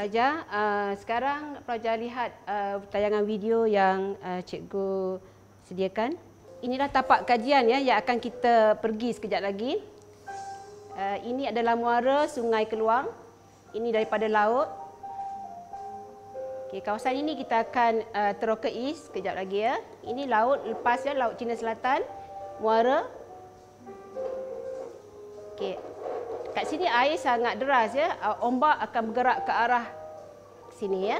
Praja. Uh, ah, sekarang Praja lihat uh, tayangan video yang uh, cikgu sediakan. Inilah tapak kajian ya yang akan kita pergi sekejap lagi. Uh, ini adalah muara Sungai Keluang. Ini daripada laut. Okay, kawasan ini kita akan uh, terokai sekejap lagi ya. Ini laut lepas ya Laut Cina Selatan, muara. Okay, kat sini air sangat deras ya. Ah, ombak akan bergerak ke arah sini ya.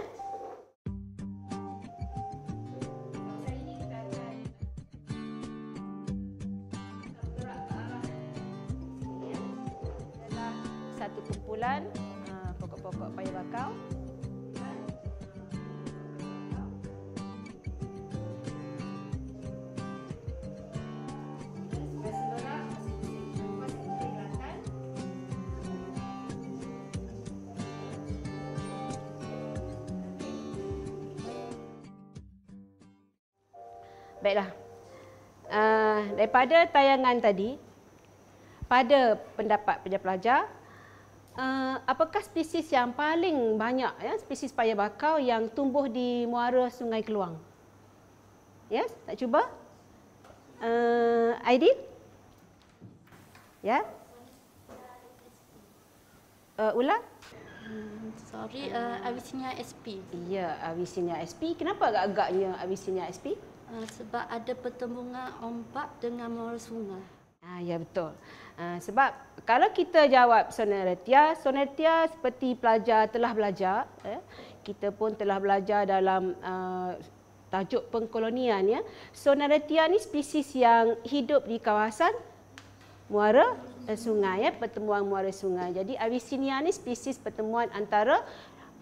Baiklah. Uh, daripada tayangan tadi, pada pendapat pelajar-pelajar, uh, ah, apakah spesies yang paling banyak, ya, spesies paya bakau yang tumbuh di muara Sungai Keluang? Yes, tak cuba? Ah, Aidil? Uh, ya? Yeah? Uh, Ula? Hmm, sorry, uh, Abyssinia SP. Ya, yeah, Abyssinia SP. Kenapa agak-agaknya Abyssinia SP? Uh, Eh, sebab ada pertembungan ombak dengan muara sungai. Ah ya betul. Ah, sebab kalau kita jawab sonetia, sonetia seperti pelajar telah belajar, eh, kita pun telah belajar dalam ah, tajuk pengkolonian. Ya. Sonetia ni spesies yang hidup di kawasan muara eh, sungai, ya, pertemuan muara sungai. Jadi Abyssinia ni spesies pertemuan antara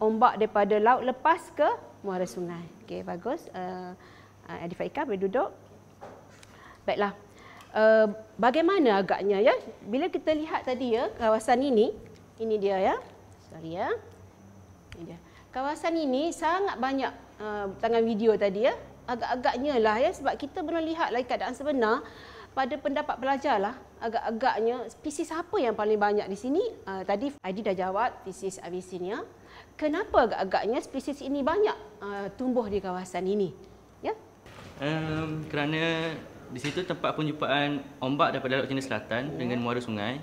ombak daripada laut lepas ke muara sungai. Okey, bagus. Uh, Ah, Adi Faikah boleh duduk. Baiklah. Eh, bagaimana agaknya ya? Bila kita lihat tadi ya kawasan ini, ini dia ya. Sorry ya. Ini dia. Kawasan ini sangat banyak eh, tangan video tadi ya. Agak-agaknya lah ya sebab kita belum lihat lagi keadaan sebenar pada pendapat pelajar lah. Agak-agaknya spesies apa yang paling banyak di sini? Uh, tadi Adi dah jawab spesies Abyssinia. Ya. Kenapa agak-agaknya spesies ini banyak uh, tumbuh di kawasan ini? um, kerana di situ tempat penjumpaan ombak daripada Laut Cina Selatan oh. dengan muara sungai.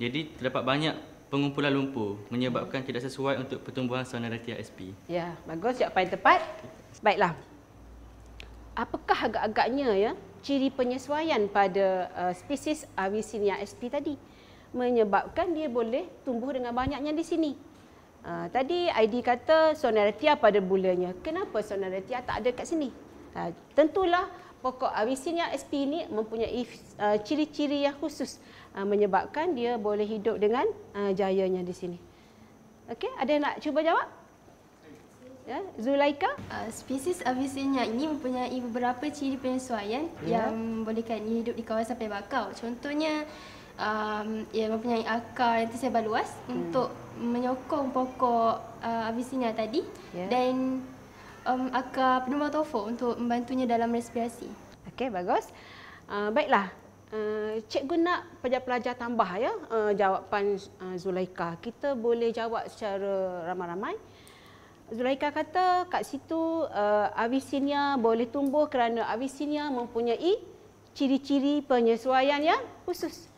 Ya. Jadi terdapat banyak pengumpulan lumpur menyebabkan tidak sesuai untuk pertumbuhan Sonaritia SP. Ya, bagus. Siap paling tepat. Baiklah. Apakah agak-agaknya ya ciri penyesuaian pada uh, spesies Avicinia SP tadi menyebabkan dia boleh tumbuh dengan banyaknya di sini. Uh, tadi ID kata Sonaritia pada bulannya. Kenapa Sonaritia tak ada kat sini? Ah, tentulah pokok Abyssinia sp ini mempunyai ah, ciri-ciri yang khusus ah, menyebabkan dia boleh hidup dengan jayanya di sini. Okey, ada yang nak cuba jawab? Ya, Zulaika? Uh, spesies Abyssinia ini mempunyai beberapa ciri penyesuaian ya. yang bolehkan dia hidup di kawasan pebakau. Contohnya, um, ia mempunyai akar yang tersebar luas hmm. untuk menyokong pokok uh, Abyssinia tadi ya. dan um, akar pneumatophore untuk membantunya dalam respirasi. Okey, bagus. Uh, baiklah. Uh, cikgu nak pelajar-pelajar tambah ya uh, jawapan uh, Zulaika. Kita boleh jawab secara ramai-ramai. Zulaika kata kat situ uh, Avicinia boleh tumbuh kerana Avicinia mempunyai ciri-ciri penyesuaian yang khusus.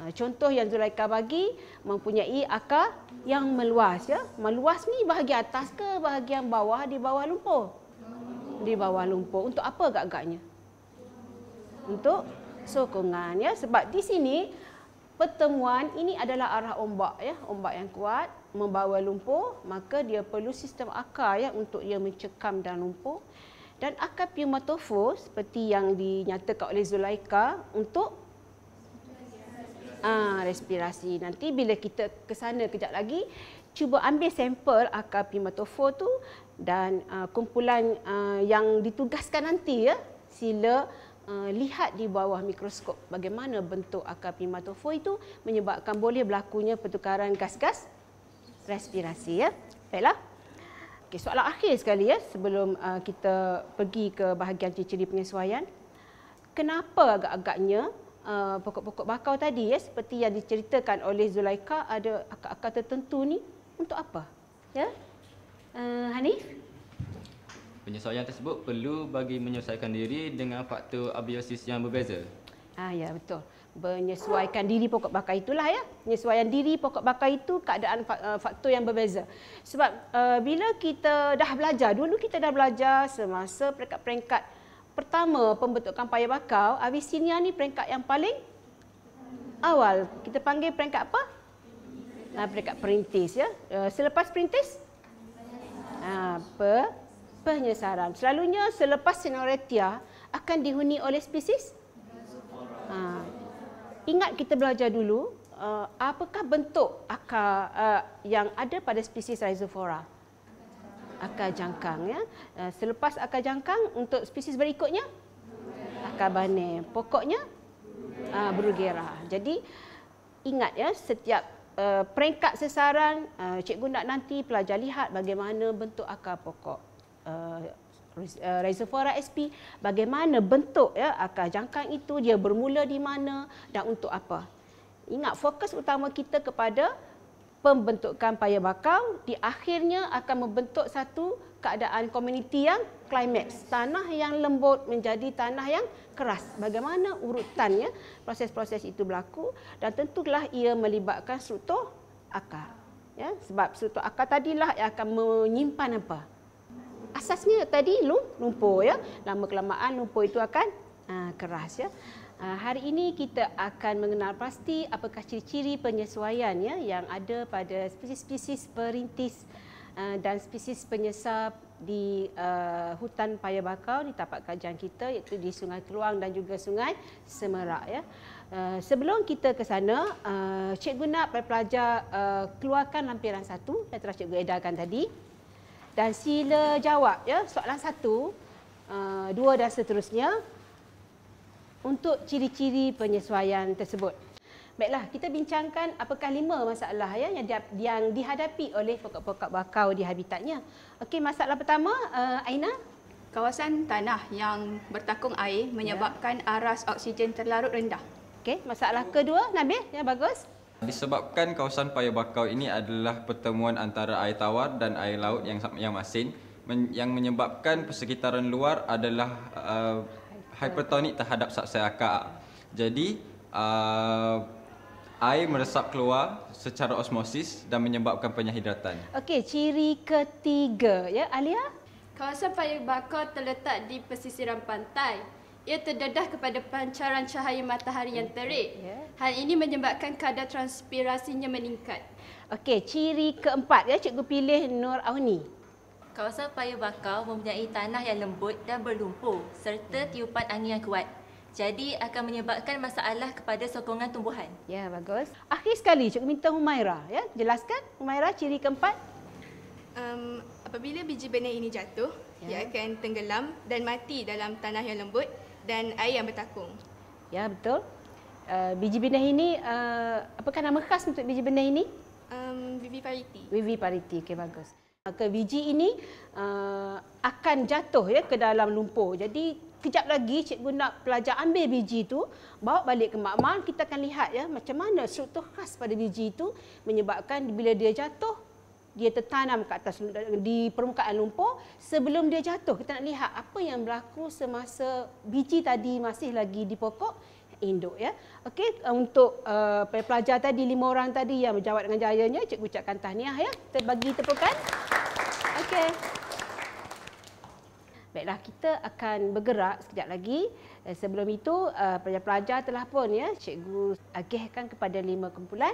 Ah, contoh yang Zulaika bagi mempunyai akar yang meluas. Ya? Meluas ni bahagian atas ke bahagian bawah di bawah lumpur? Di bawah lumpur. Untuk apa agak-agaknya? Untuk sokongan. Ya? Sebab di sini pertemuan ini adalah arah ombak. Ya? Ombak yang kuat membawa lumpur maka dia perlu sistem akar ya untuk dia mencekam dan lumpur dan akar pneumatophore seperti yang dinyatakan oleh Zulaika untuk Ah, ha, respirasi. Nanti bila kita ke sana kejap lagi, cuba ambil sampel akar pimatofor tu dan uh, kumpulan uh, yang ditugaskan nanti ya. Sila ah, lihat di bawah mikroskop bagaimana bentuk akar pimatofor itu menyebabkan boleh berlakunya pertukaran gas-gas respirasi ya. Baiklah. Okey, soalan akhir sekali ya sebelum uh, kita pergi ke bahagian ciri-ciri penyesuaian. Kenapa agak-agaknya Uh, pokok-pokok bakau tadi ya seperti yang diceritakan oleh Zulaika ada akar-akar tertentu ni untuk apa? Ya. Uh, Hanif Penyesuaian tersebut perlu bagi menyesuaikan diri dengan faktor abiosis yang berbeza. Ah ya betul. Menyesuaikan diri pokok bakau itulah ya. Penyesuaian diri pokok bakau itu keadaan uh, faktor yang berbeza. Sebab uh, bila kita dah belajar, dulu kita dah belajar semasa peringkat-peringkat pertama pembentukan paya bakau, Avicinia ni peringkat yang paling awal. Kita panggil peringkat apa? Ah, peringkat perintis ya. Eh, selepas perintis? apa? Ah, penyesaran. Selalunya selepas Senoretia akan dihuni oleh spesies? Ha. Ingat kita belajar dulu, eh, apakah bentuk akar eh, yang ada pada spesies Rhizophora? akar jangkang ya. Eh, selepas akar jangkang untuk spesies berikutnya akar bane. Pokoknya ah, berugera. Jadi ingat ya setiap eh, peringkat sesaran eh, cikgu nak nanti pelajar lihat bagaimana bentuk akar pokok reservoir SP bagaimana bentuk ya akar jangkang itu dia bermula di mana dan untuk apa. Ingat fokus utama kita kepada pembentukan paya bakau di akhirnya akan membentuk satu keadaan komuniti yang climax. Tanah yang lembut menjadi tanah yang keras. Bagaimana urutannya proses-proses itu berlaku dan tentulah ia melibatkan struktur akar. Ya, sebab struktur akar tadilah yang akan menyimpan apa? Asasnya tadi lumpur ya. Lama kelamaan lumpur itu akan ah, keras ya. Ah, hari ini kita akan mengenal pasti apakah ciri-ciri penyesuaian ya yang ada pada spesies-spesies perintis ah, dan spesies penyesap di uh, hutan paya bakau di tapak kajang kita iaitu di Sungai Keluang dan juga Sungai Semerak ya. Uh, sebelum kita ke sana, uh, cikgu nak pelajar uh, keluarkan lampiran satu yang telah cikgu edarkan tadi. Dan sila jawab ya soalan satu, uh, dua dan seterusnya untuk ciri-ciri penyesuaian tersebut. Baiklah, kita bincangkan apakah lima masalah ya, yang, di, yang dihadapi oleh pokok-pokok bakau di habitatnya. Okey, masalah pertama, uh, Aina. Kawasan tanah yang bertakung air ya. menyebabkan ya. aras oksigen terlarut rendah. Okey, masalah kedua, Nabil, ya bagus. Disebabkan kawasan paya bakau ini adalah pertemuan antara air tawar dan air laut yang yang masin yang menyebabkan persekitaran luar adalah uh, hipertonik terhadap sel akar. Jadi uh, air meresap keluar secara osmosis dan menyebabkan penyahidratan. Okey, ciri ketiga ya Alia. Kawasan paya bakar terletak di pesisiran pantai. Ia terdedah kepada pancaran cahaya matahari yang terik. Ya. Hal ini menyebabkan kadar transpirasinya meningkat. Okey, ciri keempat ya cikgu pilih Nur Auni. Kawasan Paya Bakau mempunyai tanah yang lembut dan berlumpur serta ya. tiupan angin yang kuat. Jadi akan menyebabkan masalah kepada sokongan tumbuhan. Ya, bagus. Akhir sekali, cikgu minta Humaira. Ya, jelaskan Humaira ciri keempat. Um, apabila biji benih ini jatuh, ya. ia akan tenggelam dan mati dalam tanah yang lembut dan air yang bertakung. Ya, betul. Uh, biji benih ini, uh, apakah nama khas untuk biji benih ini? Um, Vivi Pariti. Vivi Pariti, okey bagus maka biji ini uh, akan jatuh ya ke dalam lumpur. Jadi kejap lagi cikgu nak pelajar ambil biji tu bawa balik ke makmal kita akan lihat ya macam mana struktur khas pada biji itu menyebabkan bila dia jatuh dia tertanam ke atas di permukaan lumpur sebelum dia jatuh kita nak lihat apa yang berlaku semasa biji tadi masih lagi di pokok induk ya. Okey uh, untuk uh, pelajar tadi lima orang tadi yang menjawab dengan jayanya cikgu ucapkan tahniah ya. terbagi tepukan. Okey. Baiklah kita akan bergerak sekejap lagi. Eh, sebelum itu pelajar-pelajar eh, telah pun ya cikgu agihkan kepada lima kumpulan.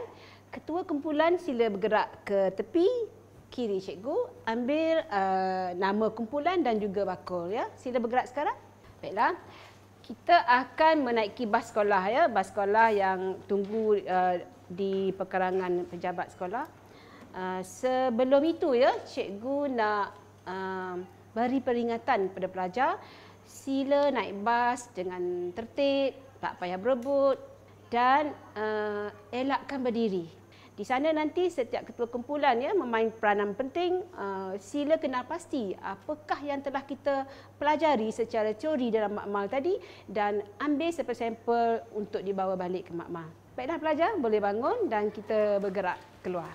Ketua kumpulan sila bergerak ke tepi kiri cikgu ambil eh, nama kumpulan dan juga bakul ya. Sila bergerak sekarang. Baiklah. Kita akan menaiki bas sekolah ya, bas sekolah yang tunggu di pekarangan pejabat sekolah. Ah, sebelum itu ya cikgu nak uh, beri peringatan kepada pelajar sila naik bas dengan tertib tak payah berebut dan uh, elakkan berdiri di sana nanti setiap ketua kumpulan ya memain peranan penting uh, sila kenal pasti apakah yang telah kita pelajari secara teori dalam makmal tadi dan ambil sampel-sampel untuk dibawa balik ke makmal baiklah pelajar boleh bangun dan kita bergerak keluar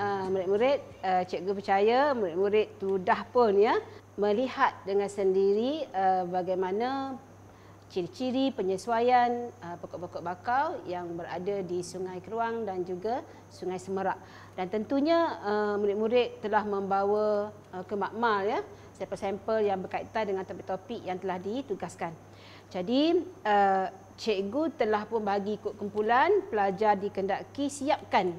Ah, murid-murid, uh, uh, cikgu percaya murid-murid tu dah pun ya melihat dengan sendiri uh, bagaimana ciri-ciri penyesuaian uh, pokok-pokok bakau yang berada di Sungai Keruang dan juga Sungai Semerak. Dan tentunya uh, murid-murid telah membawa uh, ke makmal ya sampel-sampel yang berkaitan dengan topik-topik yang telah ditugaskan. Jadi uh, cikgu telah pun bagi kod kumpulan pelajar dikendaki siapkan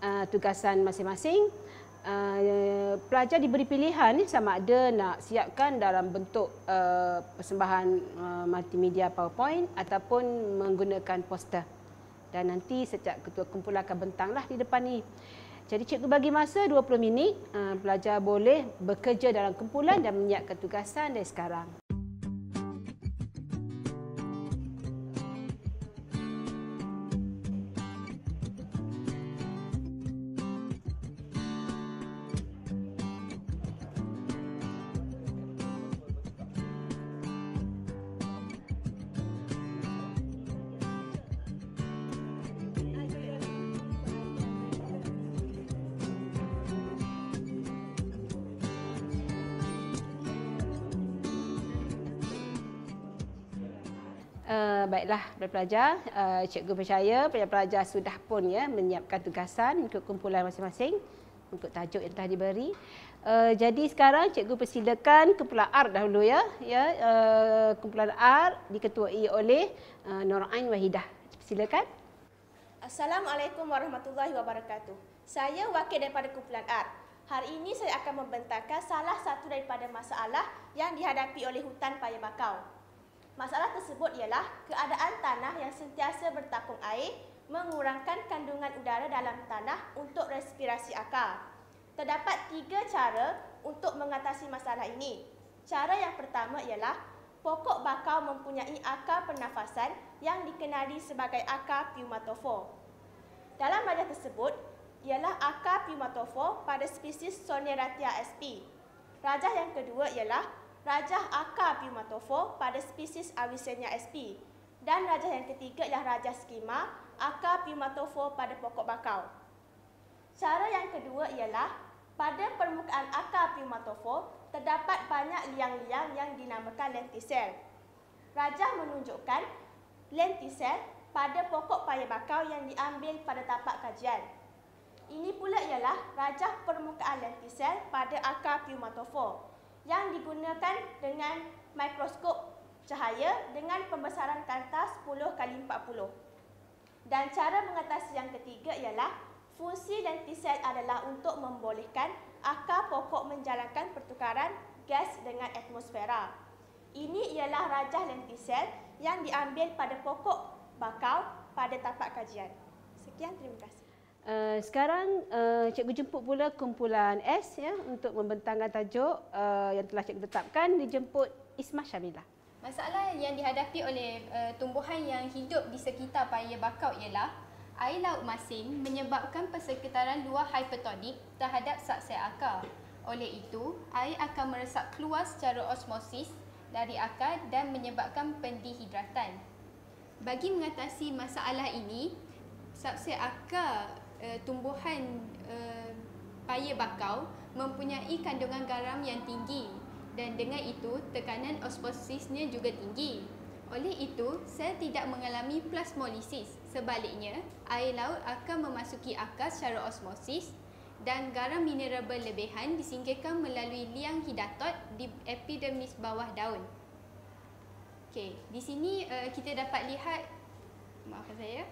Ah, tugasan masing-masing. Uh, pelajar diberi pilihan sama ada nak siapkan dalam bentuk uh, persembahan uh, multimedia PowerPoint ataupun menggunakan poster. Dan nanti setiap ketua kumpulan akan bentanglah di depan ni. Jadi cikgu bagi masa 20 minit, uh, pelajar boleh bekerja dalam kumpulan dan menyiapkan tugasan dari sekarang. baiklah eh, pelajar uh, cikgu percaya pelajar sudah pun ya menyiapkan tugasan untuk kumpulan masing-masing untuk tajuk yang telah diberi. Eh, jadi sekarang cikgu persilakan kumpulan R dahulu ya. Ya eh, kumpulan R diketuai oleh uh, Nur Ain Wahidah. Silakan. Assalamualaikum warahmatullahi wabarakatuh. Saya wakil daripada kumpulan R. Hari ini saya akan membentangkan salah satu daripada masalah yang dihadapi oleh hutan Paya Bakau. Masalah tersebut ialah keadaan tanah yang sentiasa bertakung air mengurangkan kandungan udara dalam tanah untuk respirasi akar. Terdapat tiga cara untuk mengatasi masalah ini. Cara yang pertama ialah pokok bakau mempunyai akar pernafasan yang dikenali sebagai akar pneumatofor. Dalam majlis tersebut, ialah akar pneumatofor pada spesies Soneratia sp. Rajah yang kedua ialah rajah akar Pumatofo pada spesies Avicennia sp dan rajah yang ketiga ialah rajah skema akar Pumatofo pada pokok bakau. Cara yang kedua ialah pada permukaan akar Pumatofo terdapat banyak liang-liang yang dinamakan lentisel. Rajah menunjukkan lentisel pada pokok paya bakau yang diambil pada tapak kajian. Ini pula ialah rajah permukaan lentisel pada akar Pumatofo yang digunakan dengan mikroskop cahaya dengan pembesaran kanta 10 kali 40. Dan cara mengatasi yang ketiga ialah fungsi lentisel adalah untuk membolehkan akar pokok menjalankan pertukaran gas dengan atmosfera. Ini ialah rajah lentisel yang diambil pada pokok bakau pada tapak kajian. Sekian, terima kasih. Eh, sekarang uh, cikgu jemput pula kumpulan S ya untuk membentangkan tajuk uh, yang telah cikgu tetapkan dijemput Isma Syamilah. Masalah yang dihadapi oleh uh, tumbuhan yang hidup di sekitar paya bakau ialah air laut masin menyebabkan persekitaran luar hipertonik terhadap saksi akar. Oleh itu, air akan meresap keluar secara osmosis dari akar dan menyebabkan pendihidratan. Bagi mengatasi masalah ini, saksi akar Eh, tumbuhan eh, paya bakau mempunyai kandungan garam yang tinggi dan dengan itu tekanan osmosisnya juga tinggi. Oleh itu, sel tidak mengalami plasmolisis. Sebaliknya, air laut akan memasuki akar secara osmosis dan garam mineral berlebihan disingkirkan melalui liang hidatot di epidermis bawah daun. Okey, di sini uh, kita dapat lihat maafkan saya.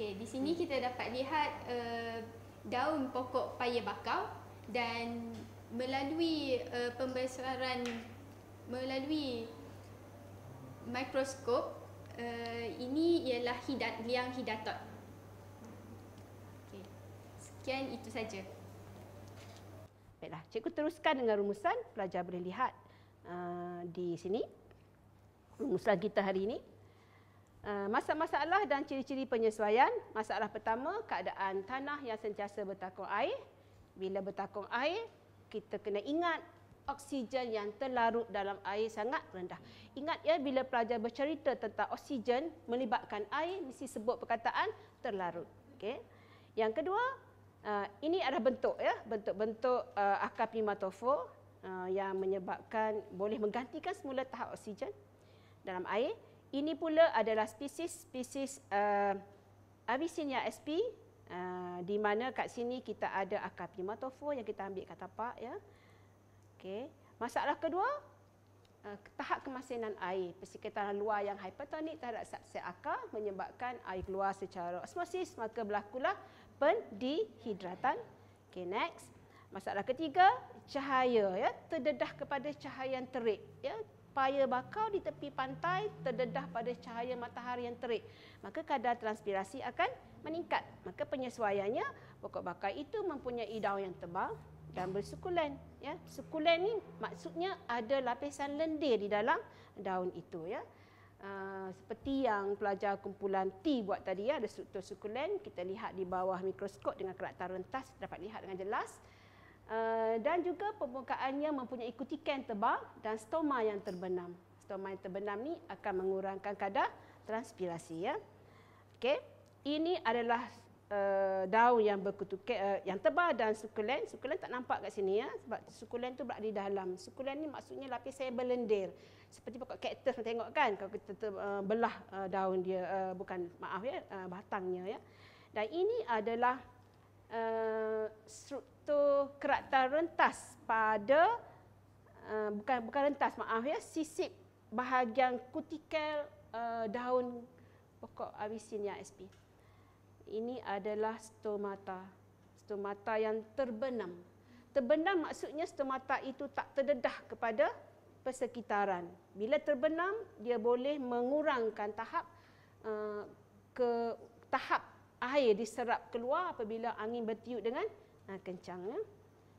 Okey, di sini kita dapat lihat uh, daun pokok paya bakau dan melalui uh, pembesaran melalui mikroskop uh, ini ialah hidat liang hidatot. Okey. Sekian itu saja. Baiklah, cikgu teruskan dengan rumusan. Pelajar boleh lihat uh, di sini. Rumusan kita hari ini. Ah, masalah-masalah dan ciri-ciri penyesuaian. Masalah pertama, keadaan tanah yang sentiasa bertakung air. Bila bertakung air, kita kena ingat oksigen yang terlarut dalam air sangat rendah. Ingat ya bila pelajar bercerita tentang oksigen melibatkan air mesti sebut perkataan terlarut. Okay. Yang kedua, ah, ini adalah bentuk ya, bentuk-bentuk ah, akar primatofor yang menyebabkan boleh menggantikan semula tahap oksigen dalam air. Ini pula adalah spesies-spesies uh, Avicinia sp uh, di mana kat sini kita ada akar pneumatophore yang kita ambil kat tapak ya. Okey. Masalah kedua uh, tahap kemasinan air persekitaran luar yang hipertonik terhadap subset akar menyebabkan air keluar secara osmosis maka berlakulah pendihidratan. Okay next. Masalah ketiga cahaya ya terdedah kepada cahaya yang terik ya paya bakau di tepi pantai terdedah pada cahaya matahari yang terik. Maka kadar transpirasi akan meningkat. Maka penyesuaiannya pokok bakau itu mempunyai daun yang tebal dan bersukulen. Ya, sukulen ini maksudnya ada lapisan lendir di dalam daun itu. Ya. Uh, seperti yang pelajar kumpulan T buat tadi ya, ada struktur sukulen kita lihat di bawah mikroskop dengan kerak rentas dapat lihat dengan jelas Eh, dan juga permukaannya mempunyai kutikan tebal dan stoma yang terbenam. Stoma yang terbenam ni akan mengurangkan kadar transpirasi ya. Okey. Ini adalah uh, daun yang berkutukan uh, yang tebal dan sukulen. Sukulen tak nampak kat sini ya sebab sukulen tu berada di dalam. Sukulen ni maksudnya lapisan yang berlendir. Seperti pokok kaktus tengok kan kalau kita ter, uh, belah uh, daun dia uh, bukan maaf ya uh, batangnya ya. Dan ini adalah uh, struktur keratan rentas pada uh, bukan bukan rentas maaf ya sisip bahagian kutikel uh, daun pokok Avicennia SP. Ini adalah stomata. Stomata yang terbenam. Terbenam maksudnya stomata itu tak terdedah kepada persekitaran. Bila terbenam, dia boleh mengurangkan tahap uh, ke tahap air diserap keluar apabila angin bertiup dengan ha, kencang. Ya.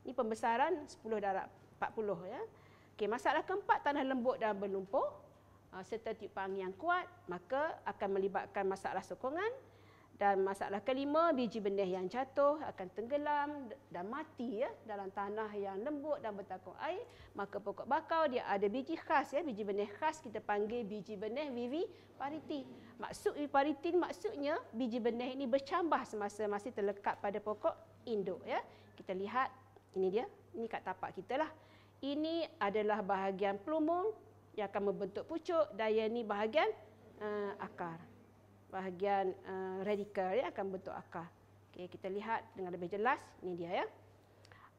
Ini pembesaran 10 darab 40. Ya. Okay, masalah keempat, tanah lembut dan berlumpur ha, serta tiupan angin yang kuat maka akan melibatkan masalah sokongan dan masalah kelima, biji benih yang jatuh akan tenggelam dan mati ya dalam tanah yang lembut dan bertakung air. Maka pokok bakau dia ada biji khas ya, biji benih khas kita panggil biji benih vivi pariti. Maksud vivi pariti maksudnya biji benih ini bercambah semasa masih terlekat pada pokok induk ya. Kita lihat ini dia, ini kat tapak kita lah. Ini adalah bahagian pelumung yang akan membentuk pucuk dan yang ini bahagian uh, akar bahagian uh, radikal ya akan bentuk akar. Okey, kita lihat dengan lebih jelas ini dia ya.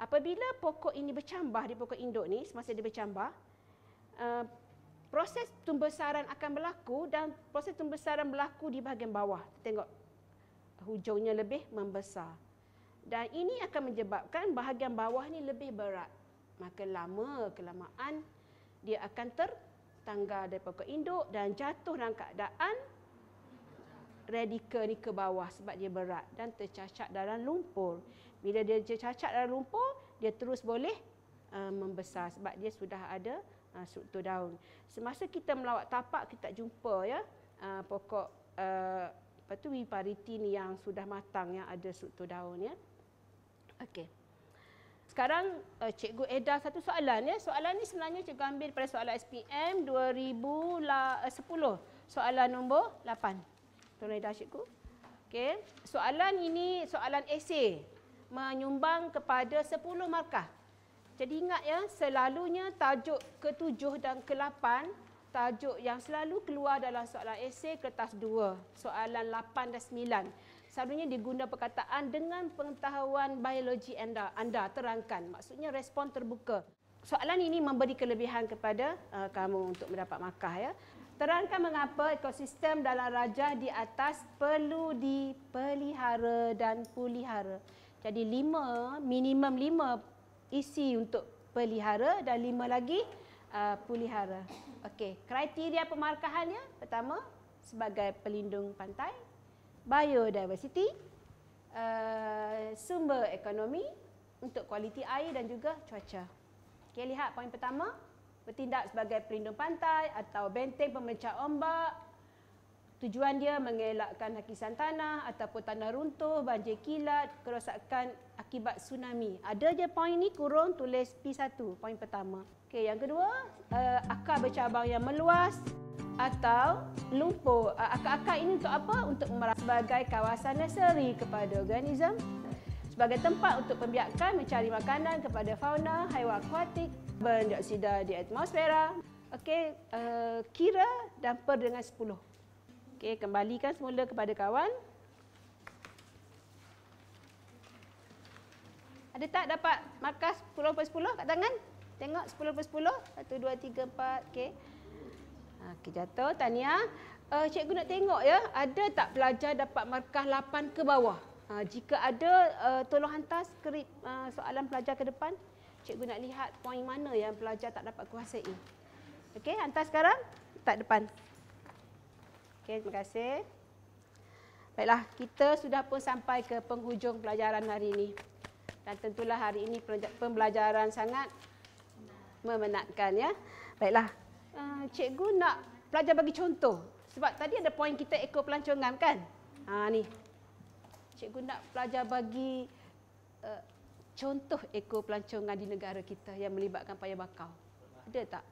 Apabila pokok ini bercambah di pokok induk ni semasa dia bercambah eh, uh, proses tumbesaran akan berlaku dan proses tumbesaran berlaku di bahagian bawah. Kita tengok hujungnya lebih membesar. Dan ini akan menyebabkan bahagian bawah ni lebih berat. Maka lama kelamaan dia akan tertangga dari pokok induk dan jatuh dalam keadaan radikal ni ke bawah sebab dia berat dan tercacat dalam lumpur. Bila dia tercacat dalam lumpur, dia terus boleh uh, membesar sebab dia sudah ada uh, struktur daun. Semasa kita melawat tapak, kita jumpa ya uh, pokok uh, apa tu yang sudah matang yang ada struktur daun ya. Okey. Sekarang uh, Cikgu Eda satu soalan ya. Soalan ni sebenarnya cikgu ambil pada soalan SPM 2010. Eh, soalan nombor 8. Tuan Aidah Syekhku. Okey, soalan ini soalan esei menyumbang kepada 10 markah. Jadi ingat ya, selalunya tajuk ke-7 dan ke-8 tajuk yang selalu keluar dalam soalan esei kertas 2, soalan 8 dan 9. Selalunya digunakan perkataan dengan pengetahuan biologi anda, anda terangkan. Maksudnya respon terbuka. Soalan ini memberi kelebihan kepada uh, kamu untuk mendapat markah ya terangkan mengapa ekosistem dalam rajah di atas perlu dipelihara dan pulihara. Jadi lima, minimum lima isi untuk pelihara dan lima lagi uh, pulihara. Okey, kriteria pemarkahannya pertama sebagai pelindung pantai, biodiversity, uh, sumber ekonomi untuk kualiti air dan juga cuaca. Okey, lihat poin pertama bertindak sebagai pelindung pantai atau benteng pemecah ombak. Tujuan dia mengelakkan hakisan tanah ataupun tanah runtuh, banjir kilat, kerosakan akibat tsunami. Ada je poin ni kurung tulis P1, poin pertama. Okey, yang kedua, eh, akar bercabang yang meluas atau lumpur. Eh, akar-akar ini untuk apa? Untuk merah sebagai kawasan nursery kepada organisme. Sebagai tempat untuk pembiakan mencari makanan kepada fauna, haiwan akuatik carbon dioksida di atmosfera. Okey, uh, kira dan per dengan 10. Okey, kembalikan semula kepada kawan. Ada tak dapat markah 10 per 10 kat tangan? Tengok 10 per 10. 1, 2, 3, 4. Okey. Okey, jatuh. Tania. Uh, eh, cikgu nak tengok ya, ada tak pelajar dapat markah 8 ke bawah? Uh, jika ada, uh, tolong hantar skrip uh, soalan pelajar ke depan cikgu nak lihat poin mana yang pelajar tak dapat kuasai. Okey, hantar sekarang. tak depan. Okey, terima kasih. Baiklah, kita sudah pun sampai ke penghujung pelajaran hari ini. Dan tentulah hari ini pembelajaran sangat memenatkan. Ya. Baiklah, eh, cikgu nak pelajar bagi contoh. Sebab tadi ada poin kita ekor pelancongan kan? Ha, ni. Cikgu nak pelajar bagi eh, contoh ekor pelancongan di negara kita yang melibatkan paya bakau? Ada tak?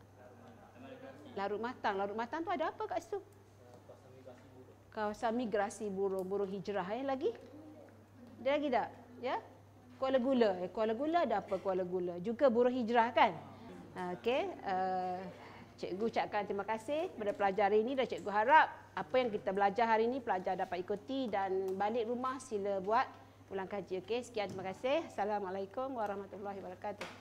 Larut matang. Larut matang tu ada apa kat situ? Kawasan migrasi burung. Burung hijrah ya lagi? Ada lagi tak? Ya? Kuala Gula. Eh, Kuala Gula ada apa Kuala Gula? Juga burung hijrah kan? Okey. Uh, cikgu ucapkan terima kasih kepada pelajar hari ini dan cikgu harap apa yang kita belajar hari ini pelajar dapat ikuti dan balik rumah sila buat pulang kaji. Okey, sekian terima kasih. Assalamualaikum warahmatullahi wabarakatuh.